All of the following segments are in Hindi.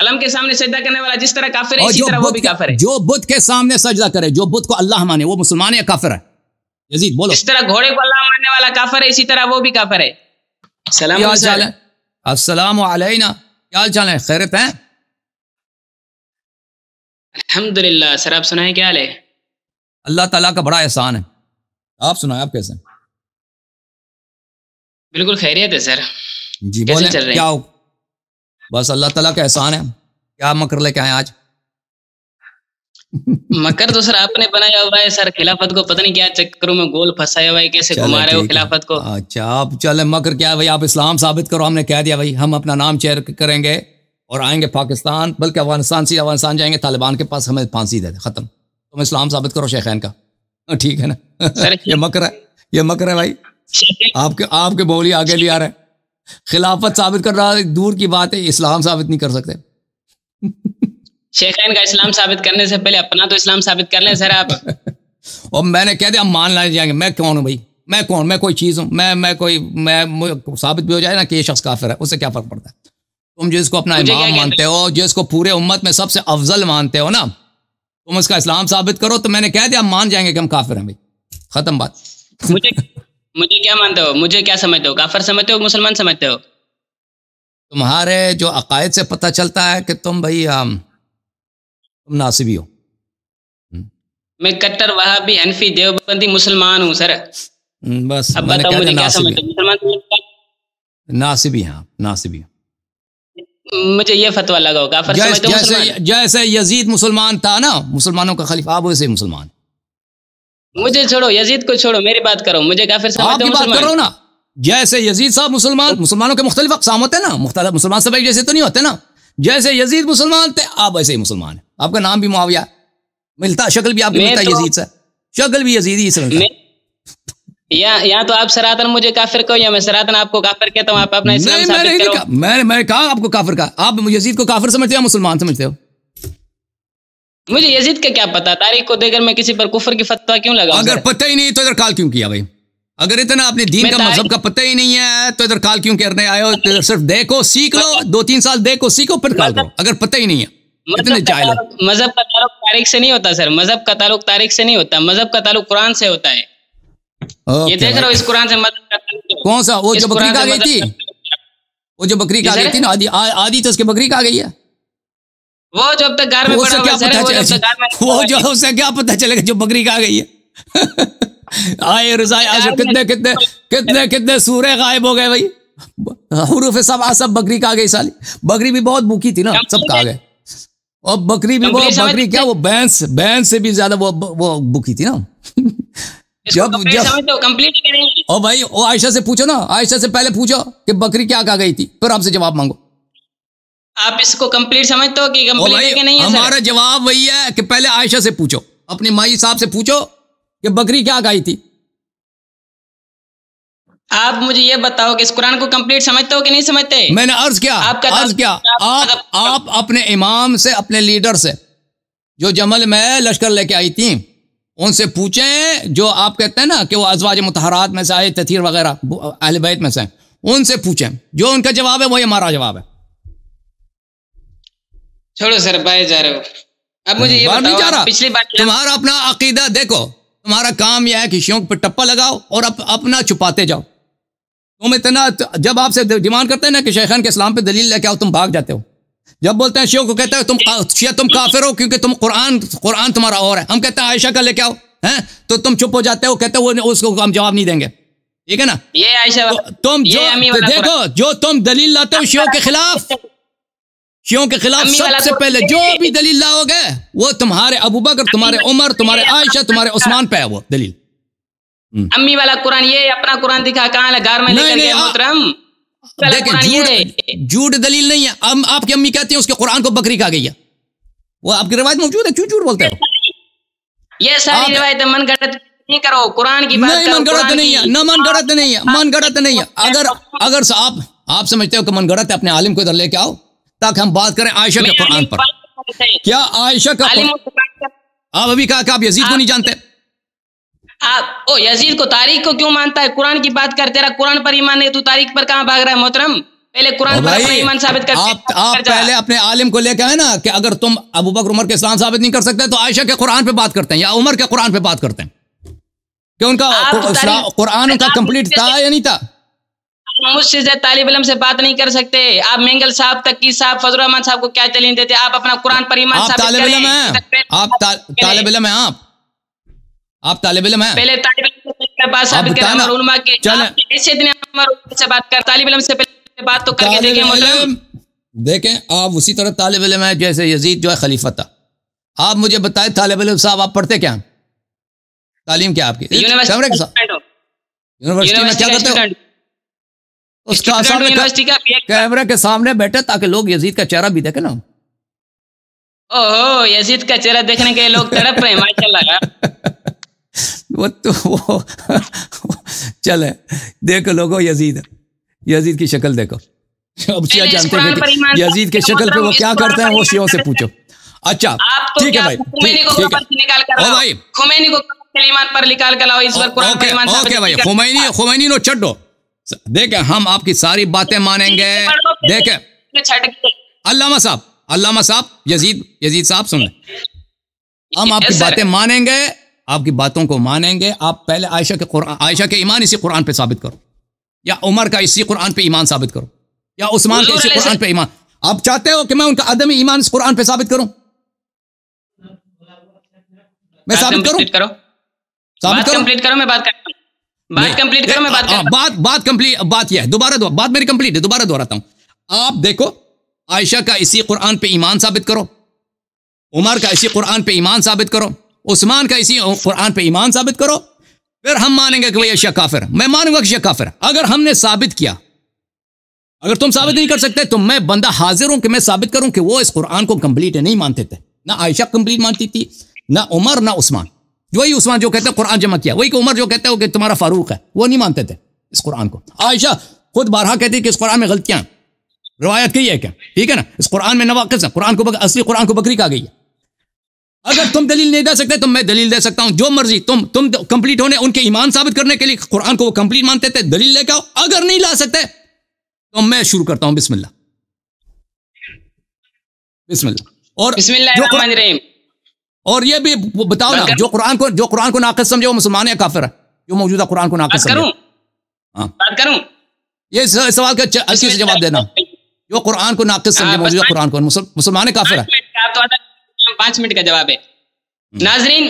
अलम के सामने सजदा करने वाला जिस तरह काफिर है इसी तरह वो भी काफिर है जो बुद्ध के सामने सजदा करे जो बुद्ध को अल्लाह माने वो मुसलमान या काफिर है यजीद बोलो इस तरह घोड़े को अल्लाह मानने वाला काफिर है इसी तरह वो भी काफिर है सलाम क्या चाल है अस्सलाम वालेकुम क्या हाल चाल है खैरत है अल्हम्दुलिल्लाह सर आप सुनाए क्या हाल है अल्लाह ताला का बड़ा एहसान है आप सुनाए आप कैसे बिल्कुल खैरियत है सर जी बोले क्या बस अल्लाह तला का एहसान है क्या मकर लेके आए आज मकर तो सर आपने बनाया हुआ है सर खिलाफत को पता नहीं क्या चक्करों में गोल फंसाया हुआ है कैसे घुमा रहे हो खिलाफत को अच्छा आप चले मकर क्या भाई आप इस्लाम साबित करो हमने कह दिया भाई हम अपना नाम चेयर करेंगे और आएंगे पाकिस्तान बल्कि अफगानिस्तान से अफगानिस्तान जाएंगे तालिबान के पास हमें फांसी दे दे खत्म तुम इस्लाम साबित करो शेखैन का हाँ, ठीक है ना सर ये मकर है ये मकर है भाई आपके आपके बोली आगे लिया आ रहे हैं खिलाफत साबित कर रहा है दूर की बात है इस्लाम साबित नहीं कर सकते शेखैन का इस्लाम साबित करने से पहले अपना तो इस्लाम साबित कर लें सर आप और मैंने कह दिया मान लाने जाएंगे मैं कौन हूँ भाई मैं कौन मैं कोई चीज़ हूँ मैं मैं कोई मैं साबित भी हो जाए ना कि ये शख्स काफिर है उससे क्या फ़र्क पड़ता है तुम जिसको अपना इमाम मानते हो जिसको पूरे उम्मत में सबसे अफजल मानते हो ना तुम उसका इस्लाम साबित करो तो मैंने कह दिया मान जाएंगे कि हम काफिर हैं भाई ख़त्म बात मुझे मुझे क्या मानते हो मुझे क्या समझते हो काफर समझते हो मुसलमान समझते हो तुम्हारे जो अकायद से पता चलता है कि तुम भाई हम तुम नासिबी हो हम्म। मैं कट्टर वहा भी अनफी देवबंदी मुसलमान हूँ सर हम्म, बस अब बताओ मुझे क्या समझते मुसलमान नासिबी हाँ नासिबी मुझे ये फतवा लगाओ काफर जैसे, जैसे, जैसे यजीद मुसलमान था ना मुसलमानों का खलीफा वैसे मुसलमान मुझे छोड़ो यजीद को छोड़ो मेरी बात करो मुझे काफिर समझते हो बात करो ना जैसे यजीद साहब मुसलमान मुसलमानों के मुख्तलिफ अकसाम होते ना मुख्त मुसलमान सब एक जैसे तो नहीं होते ना जैसे यजीद मुसलमान थे आप ऐसे ही मुसलमान है आपका नाम भी मुआविया मिलता शक्ल भी आपको मिलता तो- यजीद से शक्ल भी यजीद ही से या या तो आप सरातन मुझे काफिर कहो या मैं सरातन आपको काफिर कहता हूँ आप अपना इस्लाम साबित करो मैं मैं कहा आपको काफिर का आप यजीद को काफिर समझते हो मुसलमान समझते हो मुझे यजीद का क्या पता तारीख को देकर मैं किसी पर कुफर की फतवा क्यों लगा अगर पता ही नहीं तो इधर काल क्यों किया भाई अगर इतना आपने दीन का मजहब का पता ही नहीं है तो इधर काल क्यों करने आए हो तो सिर्फ देखो सीख लो मतलब- दो तीन साल देखो सीखो फिर काल करो मतलब- अगर पता ही नहीं है मतलब मजहब का ताल्लुक तारीख से नहीं होता सर मजहब का ताल्लुक तारीख से नहीं होता मजहब का ताल्लुक कुरान से होता है ये देख रहे हो इस कुरान से मजहब का कौन सा वो जो बकरी का गई थी वो जो बकरी का गई थी ना आधी आधी तो उसकी बकरी का गई है वो जब तक घर में पड़ा वो वो जो उसे क्या पता चलेगा जो बकरी खा गई है आए रजाए आज कितने कितने कितने कितने सूर्य गायब हो गए भाई हरूफ सब आ सब बकरी खा गई साली बकरी भी बहुत भूखी थी ना सब खा गए और बकरी भी बहुत बकरी क्या वो बैंस बैंस से भी ज्यादा वो वो भूखी थी ना जब जब कंप्लीट और भाई वो आयशा से पूछो ना आयशा से पहले पूछो कि बकरी क्या खा गई थी फिर आपसे जवाब मांगो आप इसको कंप्लीट समझते हो कि कंप्लीट है कि नहीं है हमारा जवाब वही है कि पहले आयशा से पूछो अपने माई साहब से पूछो कि बकरी क्या गाई थी आप मुझे ये बताओ कि इस कुरान को कंप्लीट समझते हो कि नहीं समझते मैंने अर्ज किया आपका तो अर्ज किया आप आप, आप अपने इमाम से अपने लीडर से जो जमल में लश्कर लेके आई थी उनसे पूछें जो आप कहते हैं ना कि वो अजवाज मतहरात में से आए तथीर वगैरह अहलबैत में से उनसे पूछें जो उनका जवाब है वही हमारा जवाब है छोड़ो सर बाय जा रहे हो अब मुझे ये बताओ, जा रहा पिछली बार तुम्हारा अपना अकीदा देखो तुम्हारा काम यह है कि शौक पर टप्पा लगाओ और अप, अपना छुपाते जाओ तुम इतना जब आपसे डिमांड करते हैं ना कि शेखान के इस्लाम पे दलील लेके आओ तुम भाग जाते हो जब बोलते हैं शियों को कहते हो तुम शिया तुम काफिर हो क्योंकि तुम कुरान कुरान तुम्हारा और है हम कहते हैं आयशा का लेके आओ हैं तो तुम चुप हो जाते हो कहते हो उसको हम जवाब नहीं देंगे ठीक है ना ये आयशा तो तुम जो देखो जो तुम दलील लाते हो शियों के खिलाफ शियों के खिलाफ सबसे तो पहले जो भी दलील लाओगे वो तुम्हारे अबू बकर तुम्हारे उमर तुम्हारे तो आयशा तुम्हारे अच्छा। उस्मान पे है वो दलील हम्म। अम्मी वाला कुरान ये अपना कुरान दिखा कहा घर में लेकर गए मोहतरम देखिए झूठ झूठ दलील नहीं है अब आपकी अम्मी कहती है उसके कुरान को बकरी कहा गई है वो आपकी रिवायत मौजूद है क्यों झूठ बोलते हो ये सारी रिवायत मन गणत नहीं करो कुरान की बात नहीं मन गणत नहीं है ना मन गणत नहीं है मन गणत नहीं है अगर अगर आप आप समझते हो कि मन गणत है अपने आलिम को इधर लेके आओ तक हम बात करें आयशा के कुरान पर क्या आयशा का आप अभी कहा कि आप यजीद को नहीं जानते आप ओ यजीद को तारीख को क्यों मानता है कुरान की बात कर तेरा कुरान पर ईमान नहीं तू तारीख पर कहाँ भाग रहा है मोहतरम पहले कुरान पर ईमान साबित कर आप आप कर पहले अपने आलिम को लेकर आए ना कि अगर तुम अबू बकर उमर के इस्लाम साबित नहीं कर सकते तो आयशा के कुरान पे बात करते हैं या उमर के कुरान पे बात करते हैं कि उनका कुरान उनका कंप्लीट था या नहीं था मुझसे तालिब इलम से बात नहीं कर सकते आप मेंगल साहब की साहब फजल साहब को क्या चैलेंज देते आप अपना कुरान पर ईमान आप तालिब इलम हैं आप तालिब इलम हैं आप आप तालिब इलम हैं पहले तालिब इलम के साबित करें हमारे उलमा के से बात कर तालिब इलम से पहले बात तो करके देखें देखें आप उसी तरह तालिब इलम है जैसे यजीद जो है खलीफा था आप मुझे बताए तालिब इलम साहब आप पढ़ते क्या तालीम क्या आपकी यूनिवर्सिटी में क्या करते हो उसका सामने कैमरा के सामने बैठे ताकि लोग यजीद का चेहरा भी देखे ना ओहो यजीद का चेहरा देखने के लोग तड़प रहे माशाल्लाह वो तो वो चले देखो लोगो यजीद यजीद की शक्ल देखो अब शिया जानते हैं यजीद की शक्ल पे वो क्या करते हैं वो शियों से पूछो अच्छा ठीक है भाई ठीक है भाई खुमैनी को कलीमान पर निकाल के लाओ इस बार कुरान ओके ओके भाई खुमैनी खुमैनी नो छड्डो देखे हम आपकी सारी बातें मानेंगे देखे तो। अल्लामा साहब अल्लामा साहब यजीद यजीद साहब सुन हम आपकी बातें मानेंगे आपकी बातों को मानेंगे आप पहले आयशा के कुरान आयशा के ईमान इसी कुरान पे साबित करो या उमर का इसी कुरान पे ईमान साबित करो या उस्मान का इसी कुरान पे ईमान आप चाहते हो कि मैं उनका अदम ईमान इस कुरान पे साबित करूं मैं साबित करूं करो साबित करो मैं बात करता हूं बात कंप्लीट करो मैं बात आ, बात बात कंप्लीट बात यह है दोबारा बात मेरी कंप्लीट है दोबारा दोहराता हूं आप देखो आयशा का इसी कुरान पे ईमान साबित करो उमर का इसी कुरान पे ईमान साबित करो उस्मान का इसी कुरान पे ईमान साबित करो फिर हम मानेंगे कि भाई अशा काफिर मैं मानूंगा कि काफिर अगर हमने साबित किया अगर तुम साबित नहीं कर सकते तो मैं बंदा हाजिर हूं कि मैं साबित करूं कि वो इस कुरान को कंप्लीट नहीं मानते थे ना आयशा कंप्लीट मानती थी ना उमर ना उस्मान वही उस्मान जो कहते हैं कुरान जमा किया वही उमर जो कहते हो कि तुम्हारा फारूक है वो नहीं मानते थे इस कुरान को आयशा खुद बारहा कहती कि इस कुरान में गलतियां रवायत की है क्या ठीक है ना इस कुरान में नवाकस है कुरान को बक, असली कुरान को बकरी कहा गई है अगर तुम दलील नहीं दे सकते तो मैं दलील दे सकता हूं जो मर्जी तुम तुम कंप्लीट होने उनके ईमान साबित करने के लिए कुरान को वो कंप्लीट मानते थे दलील लेके आओ अगर नहीं ला सकते तो मैं शुरू करता हूं बिस्मिल्लाह बिस्मिल्लाह और बिस्मिल्लाह और ये भी बताओ ना जो कुरान को जो कुरान को नाकद समझे वो मुसलमान या काफिर है जो मौजूदा कुरान को नाकद समझे हाँ। बात करूं ये सवाल का अच्छे से जवाब देना जो कुरान को नाकद समझे हाँ, मौजूदा कुरान को मुसलमान है काफिर है पांच मिनट का तो जवाब है हम्म। नाजरीन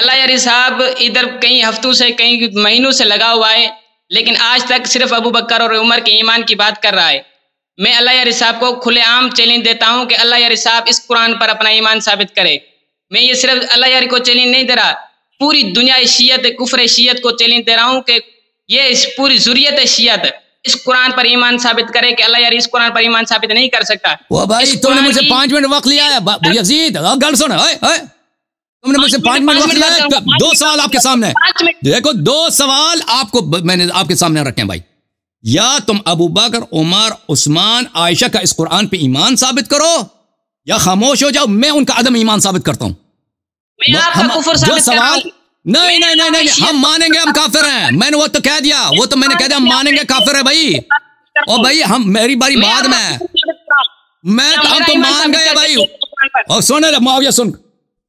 अल्लाह यारी साहब इधर कई हफ्तों से कई महीनों से लगा हुआ है लेकिन आज तक सिर्फ अबू बकर और उमर के ईमान की बात कर रहा है मैं अल्लाह यार साहब को खुलेआम चैलेंज देता हूँ कि अल्लाह यार साहब इस कुरान पर अपना ईमान साबित करे मैं ये सिर्फ अल्लाह यारी को चैलेंज नहीं दे रहा पूरी दुनिया शीयत कुफर शीयत को चैलेंज दे रहा हूँ कि ये इस पूरी जरूरत शीयत इस कुरान पर ईमान साबित करे कि अल्लाह यार इस कुरान पर ईमान साबित नहीं कर सकता वो भाई तुमने मुझे पांच मिनट वक्त लिया है यजीद गल सुन ओए तुमने मुझे पांच मिनट वक्त लिया है दो सवाल आपके सामने देखो दो सवाल आपको मैंने आपके सामने रखे हैं भाई या तुम अबू बकर उमर उस्मान आयशा का इस कुरान पे ईमान साबित करो या खामोश हो जाओ मैं उनका अदम ईमान साबित करता हूं जो सवाल नहीं नहीं नहीं नहीं हम मानेंगे हम काफिर हैं मैंने वो तो कह दिया वो तो मैंने कह दिया हम मानेंगे काफिर है भाई और भाई हम मेरी बारी बाद में मैं तो हम तो मान गए भाई और सुन रहे मुआवजा सुन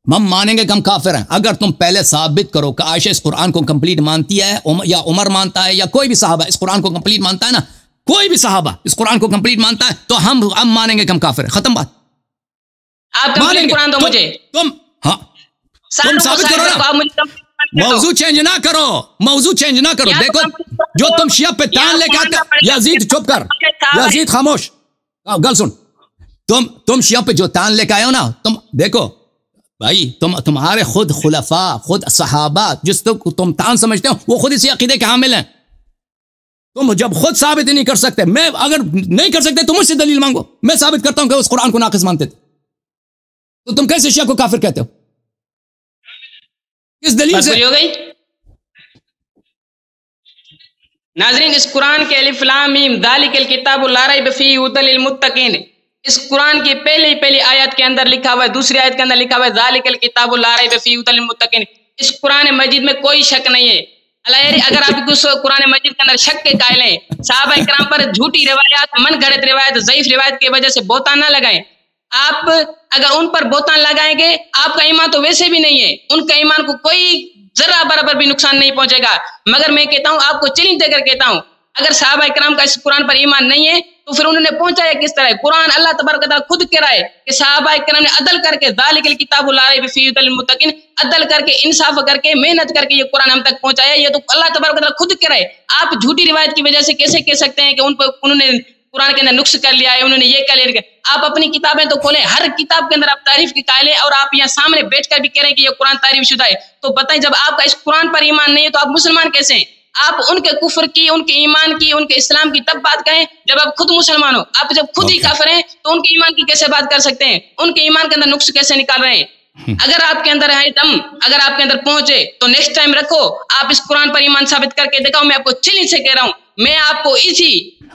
हम मानेंगे कि हम काफिर हैं अगर तुम पहले साबित करो कि आयशा इस कुरान को कंप्लीट मानती है उम, या उमर मानता है या कोई भी साहबा इस कुरान को कंप्लीट मानता है ना कोई भी साहबा इस कुरान को कंप्लीट मानता है तो हम हम मानेंगे कि हम काफिर हैं खत्म बात आप तो कुरान दो मुझे तुम हाँ मौजू चेंज ना करो मौजू चेंज ना करो तो देखो जो तुम शिया पे तान लेके आते यजीद चुप कर यजीद खामोश हाँ, गल सुन तुम तुम शिया पे जो तान लेके आयो ना तुम देखो भाई तुम तुम्हारे खुद खुलफा खुद सहाबा जिस तक तो तुम तान समझते हो वो खुद इसी अकीदे के हामिल हैं तुम जब खुद साबित नहीं कर सकते मैं अगर नहीं कर सकते तुम मुझसे दलील मांगो मैं साबित करता हूं कि उस कुरान को नाकिस मानते थे तो तुम कैसे शिया को काफिर कहते हो किस दलील से हो गई नाजरीन इस कुरान के अलिफ्लामीम दालिकल किताब लारा बफी उदल मुत्तकीन इस कुरान की पहली पहली आयत के अंदर लिखा हुआ है दूसरी आयत के अंदर लिखा हुआ है किताब इस कुरान मजिद में कोई शक नहीं है अगर आप कुछ कुरान मजीद के अंदर शक के कायल हैं साहब इक्राम पर झूठी रिवायात मन गणित रिवायत जयीफ रिवायत की वजह से बोता ना लगाएं आप अगर उन पर बोतान लगाएंगे आपका ईमान तो वैसे भी नहीं है उनका ईमान को कोई जरा बराबर भी नुकसान नहीं पहुंचेगा मगर मैं कहता हूं आपको चिलिंग देकर कहता हूं अगर साहब इक्राम का इस कुरान पर ईमान नहीं है तो फिर उन्होंने पहुंचाया किस तरह कुरान अल्लाह तबरक खुद कह रहा है कि साहबा के नाम ने अदल करके दालिकल किताब मुतकिन अदल करके इंसाफ करके मेहनत करके ये कुरान हम तक पहुंचाया ये तो अल्लाह तबरक खुद कह रहा है आप झूठी रिवायत की वजह से कैसे कह सकते हैं कि उन पर उन्होंने कुरान के अंदर नुस्ख कर लिया है उन्होंने ये कह लिया आप अपनी किताबें तो खोलें हर किताब के अंदर आप तारीफ की काले और आप यहाँ सामने बैठकर भी कह रहे हैं कि ये कुरान तारीफ शुदा है तो बताएं जब आपका इस कुरान पर ईमान नहीं है तो आप मुसलमान कैसे हैं आप उनके कुफर की उनके ईमान की उनके इस्लाम की तब बात करें जब आप खुद मुसलमान हो आप जब खुद okay. ही काफर हैं तो उनके ईमान की कैसे बात कर सकते हैं उनके ईमान के अंदर नुक्स कैसे निकाल रहे हैं हम्म। अगर आपके अंदर है दम अगर आपके अंदर पहुंचे तो नेक्स्ट टाइम रखो आप इस कुरान पर ईमान साबित करके देखा मैं आपको चिली से कह रहा हूं मैं आपको इसी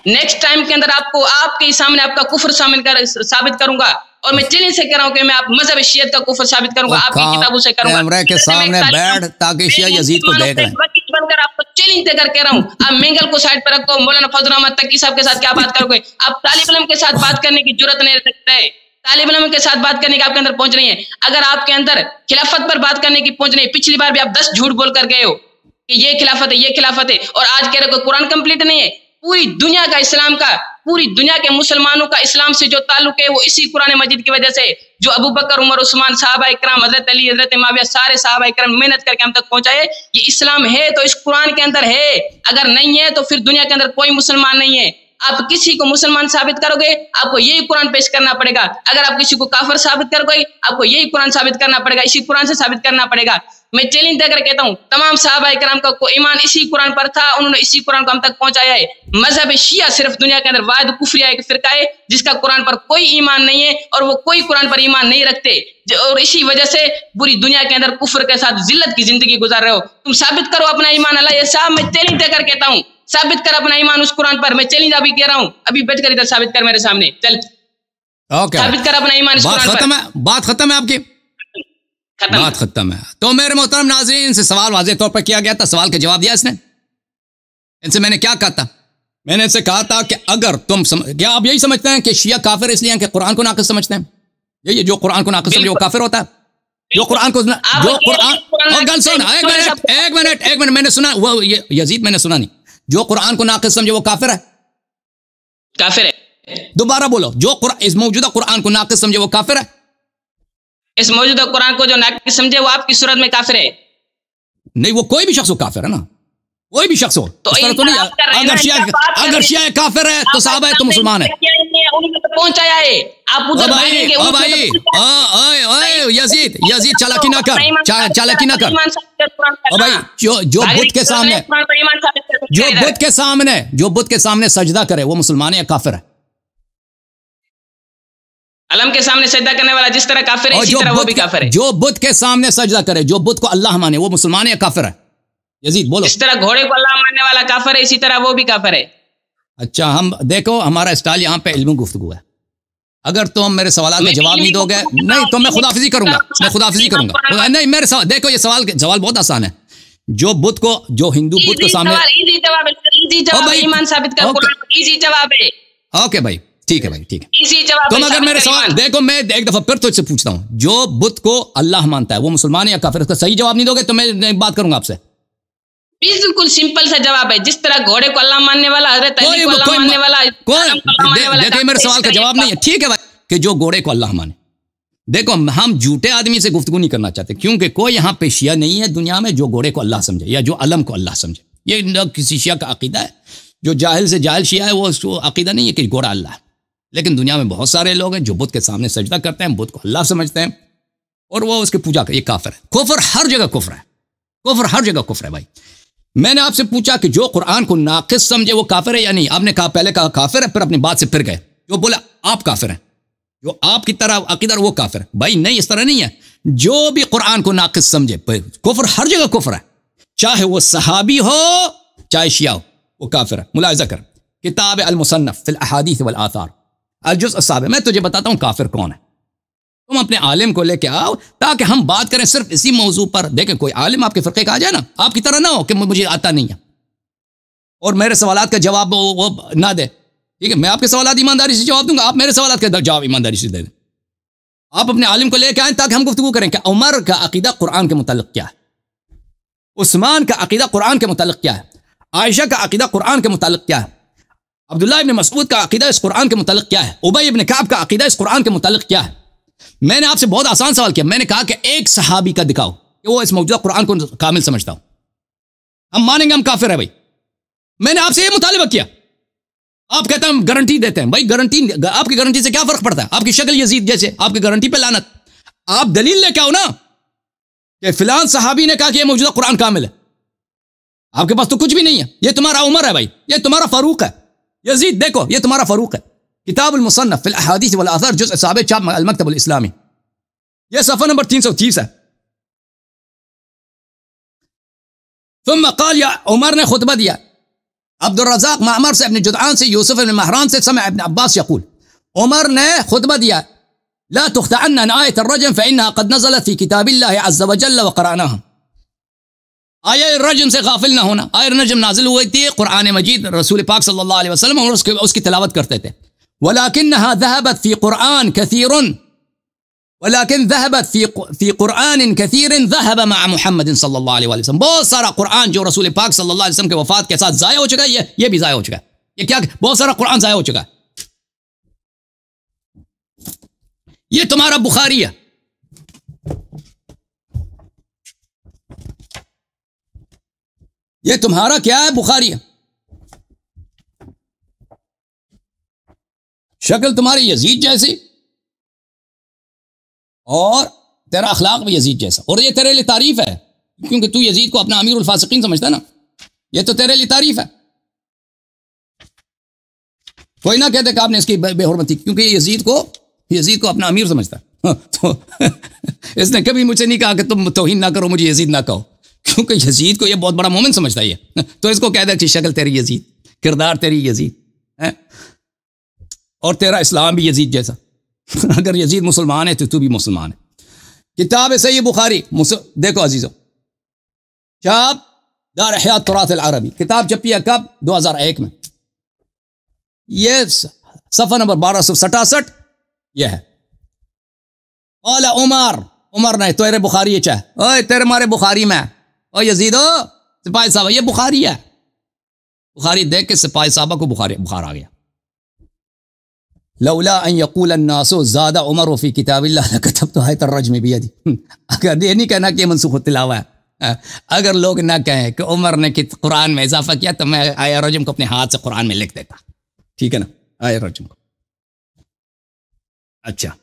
नेक्स्ट टाइम के अंदर आपको आपके सामने आपका कुफर सामने कर साबित करूंगा और मैं चिली से कह रहा हूं कि मैं आप मजहब शियत का कुफर साबित करूंगा आपकी किताबों से करूंगा के सामने बैठ ताकि शिया यजीद को देख लें बनकर आपको चैलेंज देकर कह रहा हूँ आप मेंगल को साइड पर रखो मौलाना फजल अहमद तकी साहब के साथ क्या बात करोगे आप तालिब इलम के साथ बात करने की जरूरत नहीं रख सकते तालिब इलम के साथ बात करने की आपके अंदर पहुंच रही है अगर आपके अंदर खिलाफत पर बात करने की पहुंच रही है पिछली बार भी आप दस झूठ बोल कर गए हो कि ये खिलाफत है ये खिलाफत है और आज कह रहे हो कुरान कंप्लीट नहीं है पूरी दुनिया का इस्लाम का पूरी दुनिया के मुसलमानों का इस्लाम से जो ताल्लुक है वो इसी कुरान मजिद की वजह से है जो अबू बकर उमर उस्मान साहबा इक्राम हजरत अली हजरत माविया सारे साहबा इक्राम मेहनत करके हम तक पहुंचाए ये इस्लाम है तो इस कुरान के अंदर है अगर नहीं है तो फिर दुनिया के अंदर कोई मुसलमान नहीं है आप किसी को मुसलमान साबित करोगे आपको यही कुरान पेश करना पड़ेगा अगर आप किसी को काफर साबित करोगे आपको यही कुरान साबित करना पड़ेगा इसी कुरान से साबित करना पड़ेगा मैं चैलेंज देकर कहता हूँ तमाम साहबा कराम का ईमान इसी कुरान पर था उन्होंने इसी कुरान को हम तक पहुंचाया है मजहब शिया सिर्फ दुनिया के अंदर वायद कुफरिया एक फिरका है जिसका कुरान पर कोई ईमान नहीं है और वो कोई कुरान पर ईमान नहीं रखते और इसी वजह से पूरी दुनिया के अंदर कुफर के साथ जिल्लत की जिंदगी गुजार रहे हो तुम साबित करो अपना ईमान अल्लाह साहब मैं चैलेंज देकर कहता हूँ साबित कर अपना ईमान उस कुरान पर मैं चैलेंज अभी कह रहा हूँ अभी बैठ कर इधर साबित कर मेरे सामने चल साबित कर अपना ईमान बात खत्म है आपकी खत्म बात खत्म है तो मेरे मोहतरम नाजरीन से सवाल वाजे तौर पर किया गया था सवाल का जवाब दिया इसने इनसे मैंने क्या कहा था मैंने इनसे कहा था कि अगर तुम सम... क्या आप यही समझते हैं कि शिया काफिर इसलिए कि कुरान को नाकस समझते हैं ये जो कुरान को नाकस समझे वो काफिर होता है जो कुरान को जो कुरान गल सुन एक मिनट एक मिनट एक मिनट मैंने सुना वो ये यजीद मैंने सुना नहीं जो कुरान को नाकस समझे वो काफिर है काफिर है दोबारा बोलो जो इस मौजूदा कुरान को नाकस समझे वो काफिर है इस मौजूदा कुरान को जो नाकि समझे वो आपकी सूरत में काफिर है नहीं वो कोई भी शख्स हो काफिर है ना कोई भी शख्स हो तो, तो नहीं अगर शिया अगर शिया काफिर है तो साहब है तो मुसलमान है तो पहुंचाया है आप उधर चालाकी ना तो कर भाई जो जो बुद्ध के तो सामने जो बुद्ध के सामने जो बुद्ध के सामने सजदा करे वो मुसलमान या काफिर है अलम के सामने सजदा करने वाला जिस तरह काफिर है इसी तरह वो भी काफिर है जो बुद्ध के सामने सजदा करे जो बुद्ध को अल्लाह माने वो मुसलमान या काफिर है यजीद बोलो इस तरह घोड़े को अल्लाह मानने वाला काफिर है इसी तरह वो भी काफिर है अच्छा हम देखो हमारा स्टाइल यहाँ पे इल्म गुफ्तु है अगर तुम मेरे सवाल का जवाब नहीं दोगे नहीं तो मैं खुदाफिजी करूंगा मैं खुदाफिजी करूंगा नहीं मेरे सवाल देखो ये सवाल जवाब बहुत आसान है जो बुद्ध को जो हिंदू बुद्ध को सामने जवाब ईमान साबित कर इजी जवाब है ओके भाई ठीक है भाई ठीक है तुम तो अगर मेरे सवाल देखो मैं एक दफा फिर तुझसे पूछता हूँ जो बुद्ध को अल्लाह मानता है वो मुसलमान या काफिर उसका सही जवाब नहीं दोगे तो मैं बात करूंगा आपसे बिल्कुल सिंपल सा जवाब है जिस तरह घोड़े को अल्लाह मानने वाला हजरत अली को अल्लाह मानने वाला कोई देखो मेरे सवाल का जवाब नहीं है ठीक है भाई कि जो घोड़े को अल्लाह माने देखो हम झूठे आदमी से गुफ्तगु नहीं करना चाहते क्योंकि कोई यहाँ पे शिया नहीं है दुनिया में जो घोड़े को अल्लाह समझे या जो अलम को अल्लाह समझे ये किसी शिया का अकीदा है जो जाहिल से जाहिल शिया है वो उसको अकीदा नहीं है कि घोड़ा अल्लाह है लेकिन दुनिया में बहुत सारे लोग हैं जो बुद्ध के सामने सजदा करते हैं बुद्ध को अल्लाह समझते हैं और वह उसकी पूजा कर ये काफर है कुफर हर जगह कुफर है कुफर हर जगह कुफर है भाई मैंने आपसे पूछा कि जो कुरान को नाकिस समझे वो काफिर है या नहीं आपने कहा पहले कहा काफिर है फिर अपनी बात से फिर गए जो बोला आप काफिर हैं जो आपकी तरह अकीदर वो काफिर है भाई नहीं इस तरह नहीं है जो भी कुरान को नाकिस समझे कुफर हर जगह कुफर है चाहे वो सहाबी हो चाहे शिया हो वो काफिर है मुलायजा कर किताब अलमुसन्फ़ फिल अहादीथ वाल आसार अलजुस असाब है मैं तुझे बताता हूँ काफिर कौन है तुम अपने आलिम को लेके आओ ताकि हम बात करें सिर्फ इसी मौजू पर देखें कोई आलिम आपके फ़िरके का आ जाए ना आपकी तरह ना हो कि मुझे आता नहीं है और मेरे सवाल का जवाब वो, वो ना दे ठीक है मैं आपके सवाल ईमानदारी से जवाब दूंगा आप मेरे सवाल का जवाब ईमानदारी से दे दें आप अपने आलिम को लेकर आए ताकि हम गुफ्तु करें कि उमर का अकीदा कुरान के मुतल क्या है उस्मान का अकीदा कुरान के मुतल क्या है आयशा का अकीदा कुरान के मुतल क्या है अब्दुल्ला इबन मसूद का अकीदा इस कुरान के मुतल क्या है उबई इबन काब का अकीदा इस कुरान के मुतल क्या है मैंने आपसे बहुत आसान सवाल किया मैंने कहा कि एक सहाबी का दिखाओ कि वो इस मौजूदा कुरान को कामिल समझता हूं हम मानेंगे हम काफिर है भाई मैंने आपसे ये मुतालबा किया आप कहते हैं हम गारंटी देते हैं भाई गारंटी आपकी गारंटी से क्या फर्क पड़ता है आपकी शक्ल यजीद जैसे आपकी गारंटी पर लानत आप दलील लेके आओ ना कि फिलहाल सहाबी ने कहा कि यह मौजूदा कुरान कामिल है आपके पास तो कुछ भी नहीं है ये तुम्हारा उमर है भाई ये तुम्हारा फारूक है يزيد ديكو يا تمارا فاروق كتاب المصنف في الاحاديث والاثار جزء السابع شاب المكتب الاسلامي يا صفه نمبر 39 ثم قال يا عمرنا خطبه دي عبد الرزاق معمر بن جدعانسي يوسف بن مهرانسي سمع ابن عباس يقول عمرنا خطبه دي لا تخطئن ان ايه الرجم فانها قد نزلت في كتاب الله عز وجل وقراناها आया रजम से गाफिल ना होना आया रजम नाजिल हुई थी कुरान मजीद रसूल पाक सल्लल्लाहु अलैहि वसल्लम और उसके उसकी तलावत करते थे वलाकिन दहबत फ़ी कुरान कसीर वलाकिन दहबत फ़ी कुरान कसीर दहब मा मोहम्मद सल्लल्लाहु अलैहि वसल्लम बहुत सारा कुरान जो रसूल पाक सल्लल्लाहु अलैहि वसल्लम के वफात के साथ ज़ाया हो चुका ये ये भी ज़ाया हो चुका ये क्या बहुत सारा कुरान ज़ाया हो चुका है ये तुम्हारा बुखारी है ये तुम्हारा क्या है बुखारी है शक्ल तुम्हारी यजीद जैसी और तेरा अखलाक भी यजीद जैसा और ये तेरे लिए तारीफ है क्योंकि तू यजीद को अपना अमीर उल्फासकिन समझता ना ये तो तेरे लिए तारीफ है कोई ना कहते कि आपने इसकी बेहरमती क्योंकि यजीद को यजीद को अपना अमीर समझता हाँ, तो इसने कभी मुझे नहीं कहा कि तुम तोहिन ना करो मुझे यजीद ना कहो क्योंकि यजीद को यह बहुत बड़ा मोमिन समझता है तो इसको कह देती कि शक्ल तेरी यजीद किरदार तेरी यजीद है और तेरा इस्लाम भी यजीद जैसा अगर यजीद मुसलमान है तो तू भी मुसलमान है किताब है सही बुखारी देखो अजीज़ों शाब दार हयात तुरात अरबी किताब छपी है कब 2001 में ये सफ़ा नंबर बारह सौ सटासठ यह है ओला उमर उमर नहीं तेरे बुखारी चाहे तेरे मारे बुखारी में और यजीदो सिपाही साहबा ये बुखारी है बुखारी देख के सिपाही साहबा को बुखार बुखार आ गया लौला यकूल नासो ज़्यादा उमर वफ़ी किताब कतब तो है तर्रज में भी यदि अगर ये नहीं कहना कि मनसुख तिलावा है अगर लोग ना कहें कि उमर ने कि कुरान में इजाफा किया तो मैं आया रजम को अपने हाथ से कुरान में लिख देता ठीक है ना आया रजम को अच्छा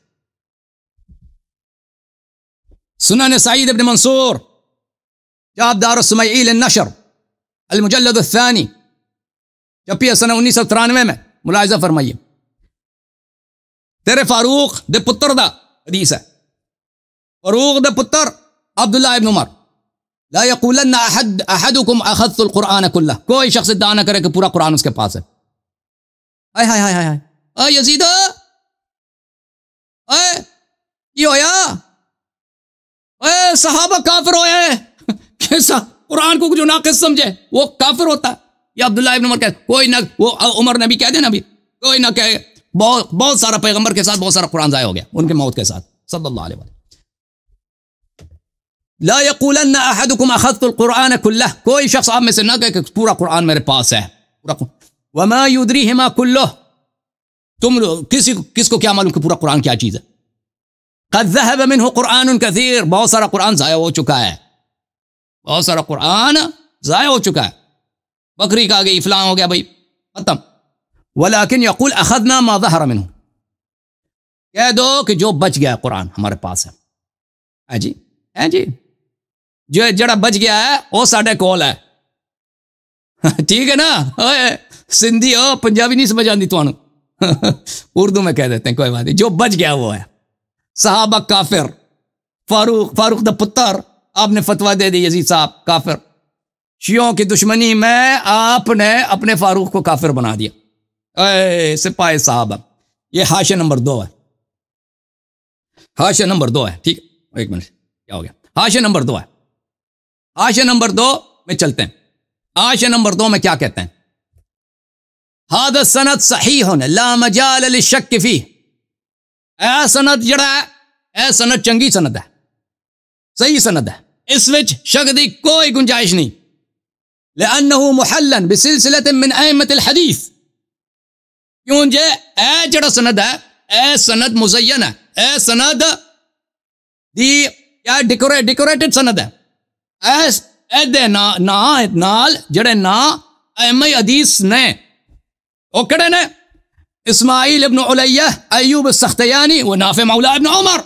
सुना ने सईद अपने मंसूर जवाब दार इसमाईल नशर अलमुजल्लदानी जबकि सन उन्नीस सौ तिरानवे में मुलायजा फरमाइए तेरे फारूक दे पुत्र दा हदीस है फारूक दे पुत्र अब्दुल्ला इबन उमर ला यकूलन अहद अहदुकुम अखदतुल कुरान कुल्ला कोई शख्स दान न करे कि पूरा कुरान उसके पास है आय हाय हाय हाय हाय आय यजीद आय ये होया आय सहाबा काफिर होया हिस्सा कुरान को जो नाकिस समझे वो काफिर होता है या अब्दुल्ला इब्न उमर कह कोई ना वो उमर नबी कह देना अभी कोई ना कहे बहुत बहुत सारा पैगंबर के साथ बहुत सारा कुरान ज़ाया हो गया उनके मौत के साथ सल्लल्लाहु अलैहि ला यकूलन अहदुकुम अखदतुल कुल्ला कोई शख्स आप में से ना कहे कि पूरा कुरान मेरे पास है पूरा वमा युदरी हिमा कुल्लो तुम किसी किसको क्या मालूम कि पूरा कुरान क्या चीज़ है قد ذهب منه قران كثير बहुत सारा कुरान ज़ाया हो चुका है बहुत सारा कुरान ज़ाय हो चुका है बकरी का गई इफलाम हो गया भाई खत्म वलाकिन यकुल अखदना हरा हरमिन कह दो कि जो बच गया कुरान हमारे पास है हाँ जी है जी जो जड़ा बच गया है वो साढ़े कोल है ठीक है ना ओए सिंधी हो पंजाबी नहीं समझ आती तुम उर्दू में कह देते हैं कोई बात नहीं जो बच गया वो है साहबा काफिर फारूक फारूक द पुत्र आपने फतवा दे दी यजीद साहब काफिर शियों की दुश्मनी में आपने अपने फारूक को काफिर बना दिया सिपाही साहब ये हाशिया नंबर दो है हाशिया नंबर दो है ठीक एक मिनट क्या हो गया हाशिया नंबर दो है हाशिया नंबर दो में चलते हैं हाशिया नंबर दो में क्या कहते हैं हाद सनत सही होने लामजाल अली फी ऐ सनत जड़ा है ए सनत चंगी सनत है सही सनत है اس وچ شک دی کوئی گنجائش نہیں لانه محلل بسلسله من ائمه الحديث کیوں جے اے جڑا سند ہے اے سند مزین ہے اے سند دی کیا ڈیکوریٹ ڈیکوریٹڈ سند ہے اس اے دے نا نا نال جڑے نا ائمہ حدیث نے او کڑے نے اسماعیل ابن علیہ ایوب السختیانی و نافع مولا ابن عمر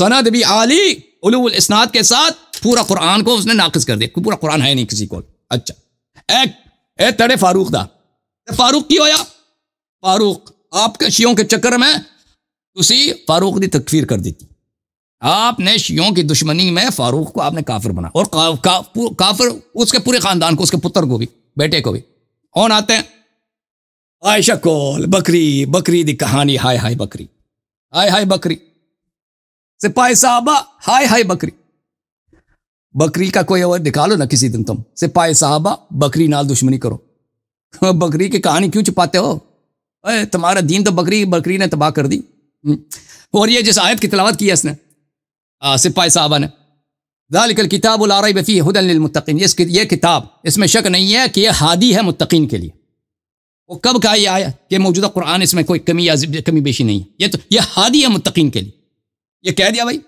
سند بی عالی इसनाद के साथ पूरा कुरान को उसने नाकस कर दिया पूरा कुरान है नहीं किसी को अच्छा एक ए तड़े फारूक दा फारूक की होया फारूक आपके शियों के चक्कर में फारूक ਫਾਰੂਕ तकफीर कर दी थी आपने शियों की दुश्मनी में फारूक को आपने काफिर बना और का, का, काफिर उसके पूरे खानदान को उसके पुत्र को भी बेटे को भी कौन आते हैं आयशा कौल बकरी बकरी दी कहानी हाय हाय बकरी हाय हाय बकरी सिपाही साहबा हाय हाय बकरी बकरी का कोई और निकालो ना किसी दिन तुम सिपाही साहबा बकरी नाल दुश्मनी करो बकरी की कहानी क्यों छुपाते हो अरे तुम्हारा दीन तो बकरी बकरी ने तबाह कर दी हम्म। और ये जिस आयत की तलावत की है इसने सिपाही साहबा ने दालिकल किताब उलारई बफ़ी हदलमतिन ये ये किताब इसमें शक नहीं है कि यह हादी है मुतकीन के लिए वो कब का ये आया कि मौजूदा कुरान इसमें कोई कमी या कमी बेशी नहीं है ये तो यह हादी है मुतकीन के लिए ये कह दिया भाई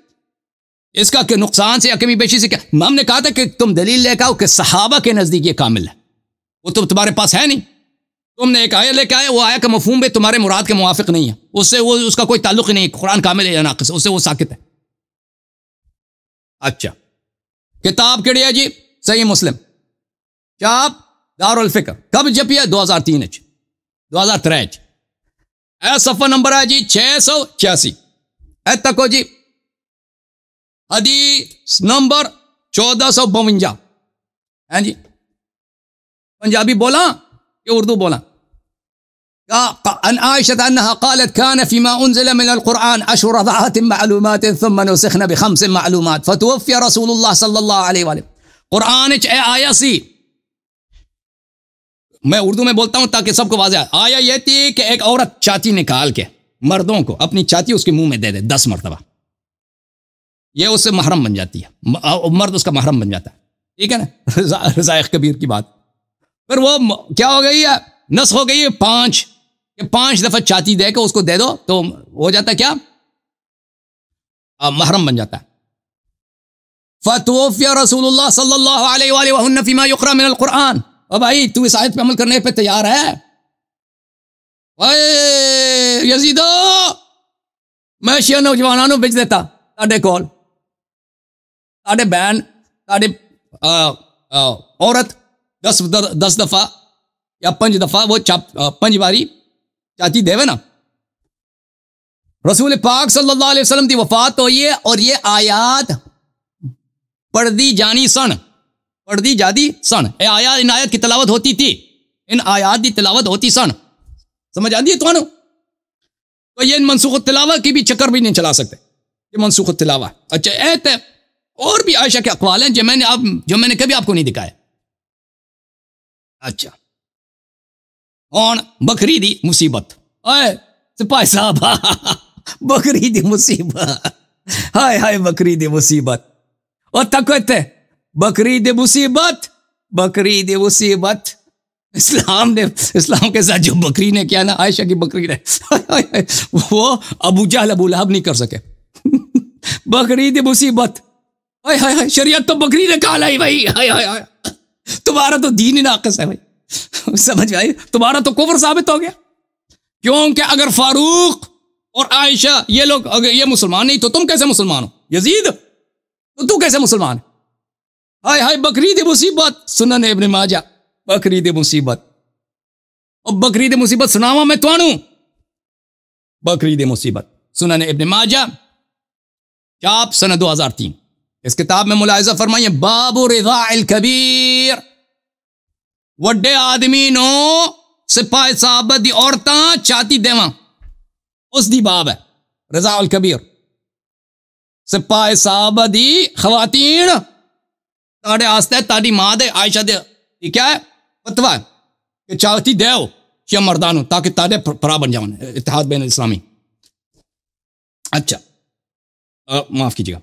इसका के नुकसान से या कमी पेशी से क्या हमने कहा था कि तुम दलील लेकर आओ कि सहाबा के नज़दीक ये कामिल है वो तो तुम्हारे पास है नहीं तुमने एक आया लेके आया वो आया का मफहम भी तुम्हारे मुराद के मुआफ़ नहीं है उससे वो उसका कोई ताल्लुक ही नहीं कुरान कामिल है या नाकस उससे वो साकित है अच्छा किताब केड़ी है जी सही मुस्लिम चाप दारफिक्र कब जब यह दो हज़ार तीन दो हज़ार त्रै सफ़र नंबर है जी छः सौ छियासी तको जी हदीस نمبر चौदह सौ बवंजा है जी पंजाबी بولا कि उर्दू عن عائشة أنها قالت كان فيما أنزل من القرآن أشهر ضعات معلومات ثم نسخنا بخمس معلومات فتوفي رسول الله صلى الله عليه وآله قرآن سی میں اردو میں بولتا ہوں تاکہ سب کو واضح آیا یہ تھی کہ ایک عورت چاتی نکال کے मर्दों को अपनी छाती उसके मुंह में दे दे दस मरतबा यह उससे महरम बन जाती है मर्द उसका महरम बन जाता है ठीक है ना रजा, कबीर की बात फिर वो क्या हो गई है नस हो गई है पांच पांच दफा छाती दे के उसको दे दो तो हो जाता क्या आ, महरम बन जाता है फतोफिया रसूल सल्लल्लाहु फीमा मिनल कुरान भाई तू इस आयत पे अमल करने पे तैयार है ਵਾਏ मैं ਮੈਂ नौजवानों बेच देता ਵਿੱਚ कोल ਤੁਹਾਡੇ बैन ਤੁਹਾਡੇ औरत दस द, दस दफा या पंज दफा वो पंज बारी चाची देवे ना रसूल पाक सल्लल्लाहु अलैहि वसल्लम की वफात तो ये और ये आयात पढ़ती जानी सन पढ़ती जाती सन ये आयात इन आयात की तलावत होती थी इन आयात की तलावत होती सन समझ आती है तो, तो ये मनसूख तिलावा की भी चक्कर भी नहीं चला सकते ये मनसूख तिलावा अच्छा ऐत है और भी आयशा के अकवाल हैं जो मैंने आप जो मैंने कभी आपको नहीं दिखाया अच्छा और बकरी दी मुसीबत अय सिपाही साहब बकरी दी मुसीबत हाय हाय बकरी दी मुसीबत और तक बकरी दी मुसीबत बकरी दी मुसीबत इस्लाम ने इस्लाम के साथ जो बकरी ने किया ना आयशा की बकरी ने वो अबू जहल अबू लहब नहीं कर सके बकरी दी मुसीबत हाय हाय हाय शरीयत तो बकरी ने कहा लाई भाई हाय हाय हाय तुम्हारा तो दीन ही नाकस है भाई समझ भाई आई तुम्हारा तो कुफर साबित हो गया क्योंकि अगर फारूक और आयशा ये लोग अगर ये मुसलमान नहीं तो तुम कैसे मुसलमान हो यजीद तो तू कैसे मुसलमान हाय हाय बकरी दी मुसीबत सुनन इब्न माजा बकरी दे मुसीबत और बकरी दे मुसीबत सुनावा मैं तुआनू बकरी दे मुसीबत सुना ने इब्न माजा चाप सन 2003 इस किताब में मुलायजा फरमाइए बाबू रिजा कबीर वड्डे आदमी नो सिपाही साहब दी औरत चाती देवा उस दी बाब है रजा उल कबीर सिपाही साहब दी खवातीन ताड़े आस्ते ताड़ी माँ दे आयशा दे क्या है پتوا کہ چاوتی دیو یا مردانو تاکہ تادے پرا بن جاؤن اتحاد بین الاسلامی اچھا معاف کیجئے گا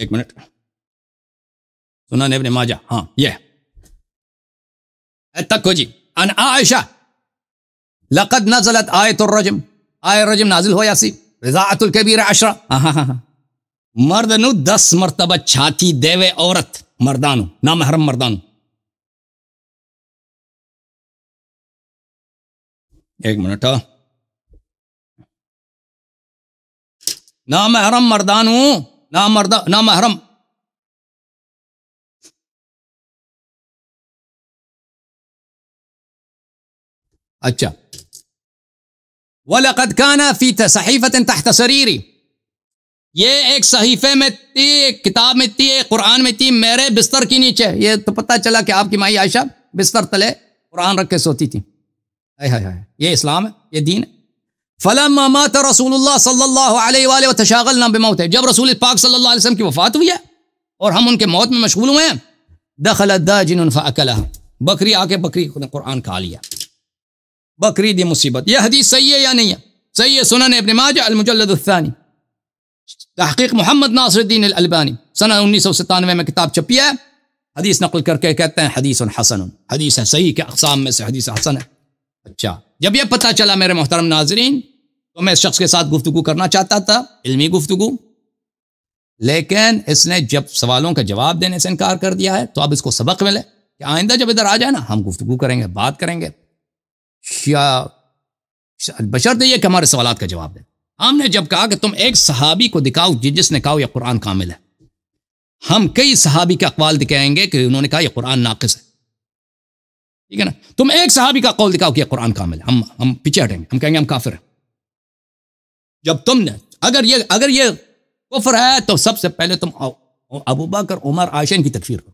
ایک منٹ سنان ابن ماجہ ہاں یہ اتکو جی ان آئشہ لقد نزلت آیت الرجم آیت الرجم نازل ہو یا سی رضاعت الكبیر عشرہ مردنو دس مرتبہ چھاتی دیوے عورت مردانو نامحرم مردانو एक मिनट हाँ। ना महरम मर्दान हूं ना मर्दा ना महरम अच्छा वलकद काना फी सहीफत तहत सरीरी ये एक सहीफे में थी एक किताब में थी एक कुरान में थी मेरे बिस्तर के नीचे ये तो पता चला कि आपकी माई आयशा बिस्तर तले कुरान रख के सोती थी هاي هاي هاي يا اسلامه يا دين فلما مات رسول الله صلى الله عليه واله وتشاغلنا بموته जब رسول पाक صلى الله عليه وسلم کی وفات ہوئی ہے اور ہم ان کے موت میں مشغول ہوئے ہیں دخل داجن فاكلها بکری آ کے بکری نے قرآن کھا لیا بکری دی مصیبت یہ حدیث صحیح ہے یا نہیں ہے صحیح سنن ابن ماجہ المجلد الثاني تحقیق محمد ناصر الدین الالبانی سنہ 1997 میں کتاب چھپی ہے حدیث نقل کر کے کہتے ہیں حدیث حسن حدیث ہے صحیح کے اقسام میں سے حدیث حسن ہے अच्छा जब यह पता चला मेरे मोहतरम नाजरीन तो मैं इस शख्स के साथ गुफ्तु करना चाहता था इलमी गुफ्तु लेकिन इसने जब सवालों का जवाब देने से इनकार कर दिया है तो अब इसको सबक मिले कि आइंदा जब इधर आ जाए ना हम गुफ्तु करेंगे बात करेंगे बशर बशर्त यह कि हमारे सवाल का जवाब दे हमने जब कहा कि तुम एक सहाबी को दिखाओ जिसने कहा यह कुरान कामिल है हम कई सहाबी के अकवाल दिखाएंगे कि उन्होंने कहा यह कुरान नाकस है ठीक है ना तुम एक सहाबी का कौल दिखाओ कि कुरान कामिल हम हम पीछे हटेंगे हम कहेंगे हम काफिर हैं जब तुमने अगर ये अगर ये कुफर है तो सबसे पहले तुम अबू बकर उमर आयशन की तकफीर करो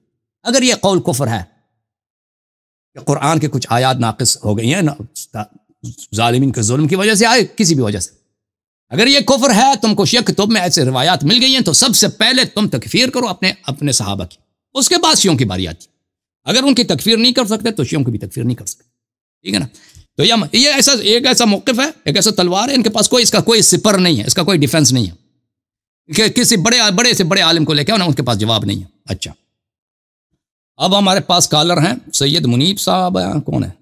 अगर ये कौल कुफर है कि कुरान के कुछ आयात नाकस हो गई हैं जालिमिन के जुल्म की वजह से आए किसी भी वजह से अगर ये कुफर है तुमको शक तुम में ऐसे रिवायात मिल गई हैं तो सबसे पहले तुम तकफीर करो अपने अपने सहाबा की उसके बाद शियों की बारी आती अगर उनकी तकफीर नहीं कर सकते तो शियों की भी तकफीर नहीं कर सकते ठीक है ना तो यह ये ऐसा एक ऐसा मौकफ है एक ऐसा तलवार है इनके पास कोई इसका कोई सिपर नहीं है इसका कोई डिफेंस नहीं है कि किसी बड़े बड़े से बड़े आलिम को लेकर ना उनके पास जवाब नहीं है अच्छा अब हमारे पास कॉलर हैं सैयद मुनीब साहब कौन है